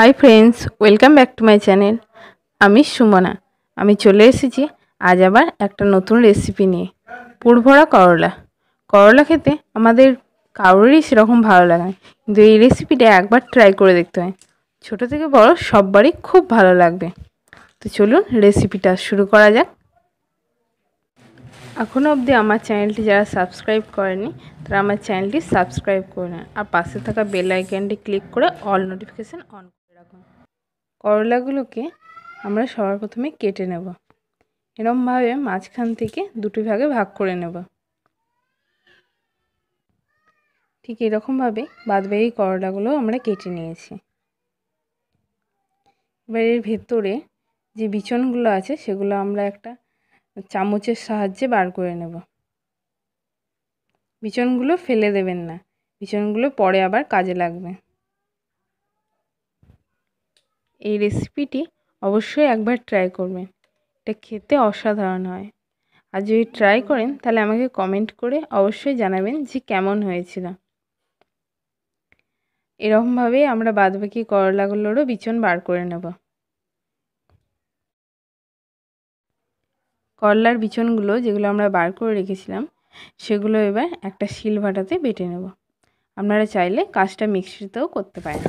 high friends welcome back to my channel আমি সুমনা আমি চলে এসেছি আজ আবার একটা নতুন রেসিপি নিয়ে পুরভরা করলা করলা খেতে আমাদের কারোরই সেরকম ভালো লাগে কিন্তু এই রেসিপিটা একবার ট্রাই করে দেখতে হয় ছোট থেকে বড় সববারই খুব ভালো লাগবে তো চলুন রেসিপিটা শুরু করা যাক এখনও অবধি আমার চ্যানেলটি যারা সাবস্ক্রাইব করেনি তারা আমার চ্যানেলটি সাবস্ক্রাইব করে নেন আর পাশে থাকা বেল আইকনটি ক্লিক করে অল নোটিফিকেশান অন করলাগুলোকে আমরা সবার প্রথমে কেটে নেব এরমভাবে মাঝখান থেকে দুটি ভাগে ভাগ করে নেব ঠিক এরকমভাবে বাদবাহী করলাগুলো আমরা কেটে নিয়েছি এবার এর ভেতরে যে বিচনগুলো আছে সেগুলো আমরা একটা চামচের সাহায্যে বার করে নেব বিচনগুলো ফেলে দেবেন না বিচনগুলো পরে আবার কাজে লাগবে এই রেসিপিটি অবশ্যই একবার ট্রাই করবেন এটা খেতে অসাধারণ হয় আর যদি ট্রাই করেন তাহলে আমাকে কমেন্ট করে অবশ্যই জানাবেন যে কেমন হয়েছিল এরকমভাবেই আমরা বাদবাকি করলাগুলোরও বিচন বার করে নেব করলার বিচনগুলো যেগুলো আমরা বার করে রেখেছিলাম সেগুলো এবার একটা শিল ভাটাতে বেটে নেব আপনারা চাইলে কাজটা মিক্সিতেও করতে পারেন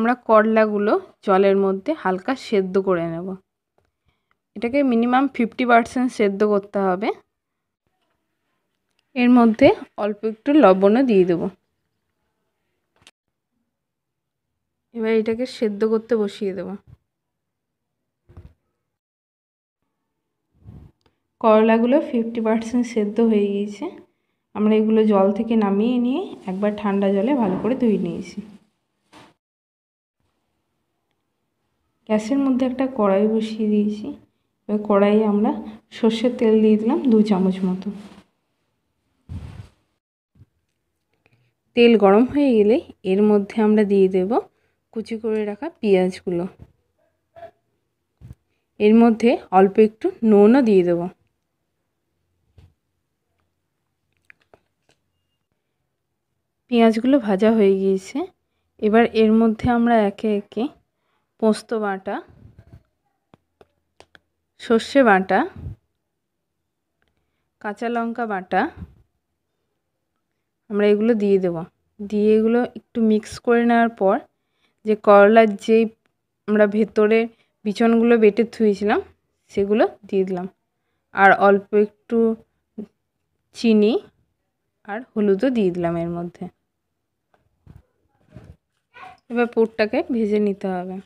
আমরা করলাগুলো জলের মধ্যে হালকা সেদ্ধ করে নেব এটাকে মিনিমাম ফিফটি পারসেন্ট সেদ্ধ করতে হবে এর মধ্যে অল্প একটু লবণও দিয়ে দেব এবার এটাকে সেদ্ধ করতে বসিয়ে দেব করলাগুলো ফিফটি পারসেন্ট সেদ্ধ হয়ে গিয়েছে আমরা এগুলো জল থেকে নামিয়ে নিয়ে একবার ঠান্ডা জলে ভালো করে ধুয়ে নিয়েছি গ্যাসের মধ্যে একটা কড়াই বসিয়ে দিয়েছি এবার কড়াইয়ে আমরা সর্ষের তেল দিয়ে দিলাম দু চামচ মতো তেল গরম হয়ে গেলে এর মধ্যে আমরা দিয়ে দেব কুচি করে রাখা পেঁয়াজগুলো এর মধ্যে অল্প একটু নুনও দিয়ে দেব পেঁয়াজগুলো ভাজা হয়ে গিয়েছে এবার এর মধ্যে আমরা একে একে পোস্ত বাটা সর্ষে বাটা কাঁচা লঙ্কা বাটা আমরা এগুলো দিয়ে দেব দিয়ে এগুলো একটু মিক্স করে নেওয়ার পর যে করলার যে আমরা ভেতরে বিচনগুলো বেটে থুয়েছিলাম সেগুলো দিয়ে দিলাম আর অল্প একটু চিনি আর হলুদও দিয়ে দিলাম এর মধ্যে এবার পোটটাকে ভেজে নিতে হবে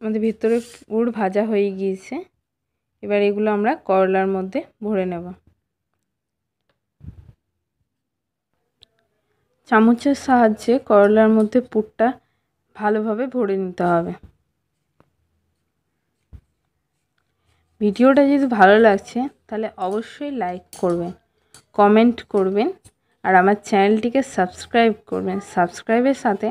আমাদের ভিতরে পুর ভাজা হয়ে গিয়েছে এবার এগুলো আমরা করলার মধ্যে ভরে নেব চামচের সাহায্যে করলার মধ্যে পুরটা ভালোভাবে ভরে নিতে হবে ভিডিওটা যদি ভালো লাগছে তাহলে অবশ্যই লাইক করবেন কমেন্ট করবেন আর আমার চ্যানেলটিকে সাবস্ক্রাইব করবেন সাবস্ক্রাইবের সাথে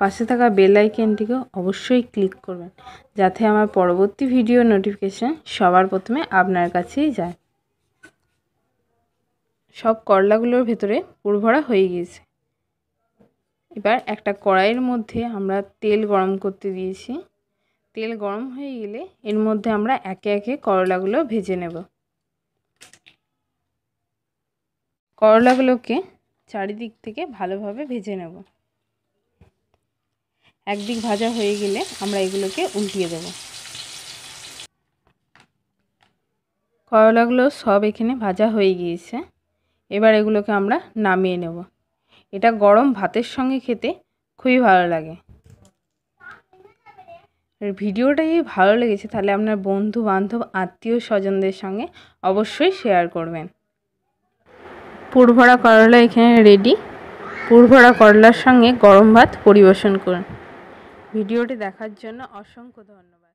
পাশে থাকা বেল আইকনটিকে অবশ্যই ক্লিক করবেন যাতে আমার পরবর্তী ভিডিও নোটিফিকেশান সবার প্রথমে আপনার কাছেই যায় সব করলাগুলোর ভেতরে পুরভরা হয়ে গিয়েছে এবার একটা কড়াইয়ের মধ্যে আমরা তেল গরম করতে দিয়েছি তেল গরম হয়ে গেলে এর মধ্যে আমরা একে একে করলাগুলো ভেজে নেব করলাগুলোকে চারিদিক থেকে ভালোভাবে ভেজে নেব একদিক ভাজা হয়ে গেলে আমরা এগুলোকে উল্টিয়ে দেব করলাগুলো সব এখানে ভাজা হয়ে গিয়েছে এবার এগুলোকে আমরা নামিয়ে নেব এটা গরম ভাতের সঙ্গে খেতে খুবই ভালো লাগে ভিডিওটা যদি ভালো লেগেছে তাহলে আপনার বন্ধু বান্ধব আত্মীয় স্বজনদের সঙ্গে অবশ্যই শেয়ার করবেন পুরভরা করলা এখানে রেডি পুরভরা করলার সঙ্গে গরম ভাত পরিবেশন করুন ভিডিওটি দেখার জন্য অসংখ্য ধন্যবাদ